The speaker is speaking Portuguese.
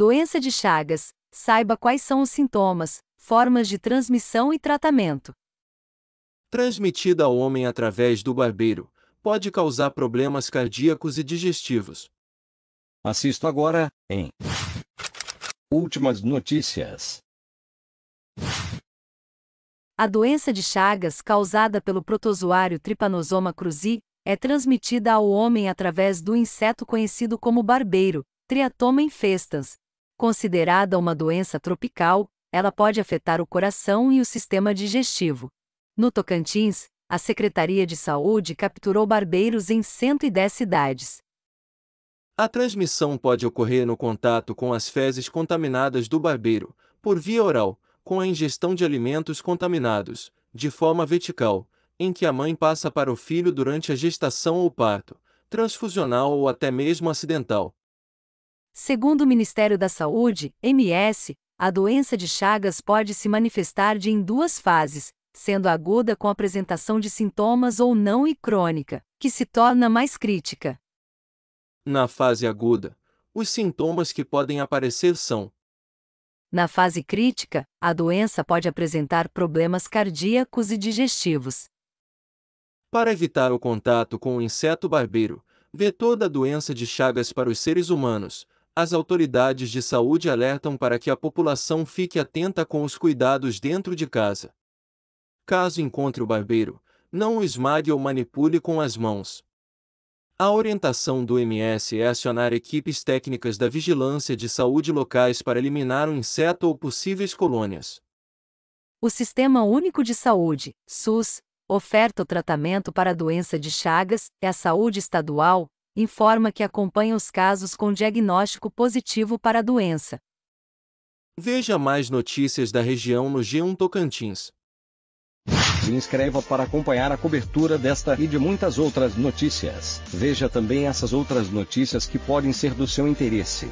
Doença de Chagas. Saiba quais são os sintomas, formas de transmissão e tratamento. Transmitida ao homem através do barbeiro, pode causar problemas cardíacos e digestivos. Assisto agora em Últimas notícias. A doença de Chagas causada pelo protozoário Trypanosoma cruzi é transmitida ao homem através do inseto conhecido como barbeiro, Triatoma infestans, Considerada uma doença tropical, ela pode afetar o coração e o sistema digestivo. No Tocantins, a Secretaria de Saúde capturou barbeiros em 110 cidades. A transmissão pode ocorrer no contato com as fezes contaminadas do barbeiro, por via oral, com a ingestão de alimentos contaminados, de forma vertical, em que a mãe passa para o filho durante a gestação ou parto, transfusional ou até mesmo acidental, Segundo o Ministério da Saúde, MS, a doença de Chagas pode se manifestar de em duas fases, sendo aguda com apresentação de sintomas ou não e crônica, que se torna mais crítica. Na fase aguda, os sintomas que podem aparecer são: Na fase crítica, a doença pode apresentar problemas cardíacos e digestivos. Para evitar o contato com o inseto barbeiro, vetor da doença de Chagas para os seres humanos, as autoridades de saúde alertam para que a população fique atenta com os cuidados dentro de casa. Caso encontre o barbeiro, não o esmague ou manipule com as mãos. A orientação do MS é acionar equipes técnicas da vigilância de saúde locais para eliminar o um inseto ou possíveis colônias. O Sistema Único de Saúde, SUS, oferta o tratamento para a doença de Chagas É a saúde estadual, informa que acompanha os casos com diagnóstico positivo para a doença. Veja mais notícias da região no G1 Tocantins. Se inscreva para acompanhar a cobertura desta e de muitas outras notícias. Veja também essas outras notícias que podem ser do seu interesse.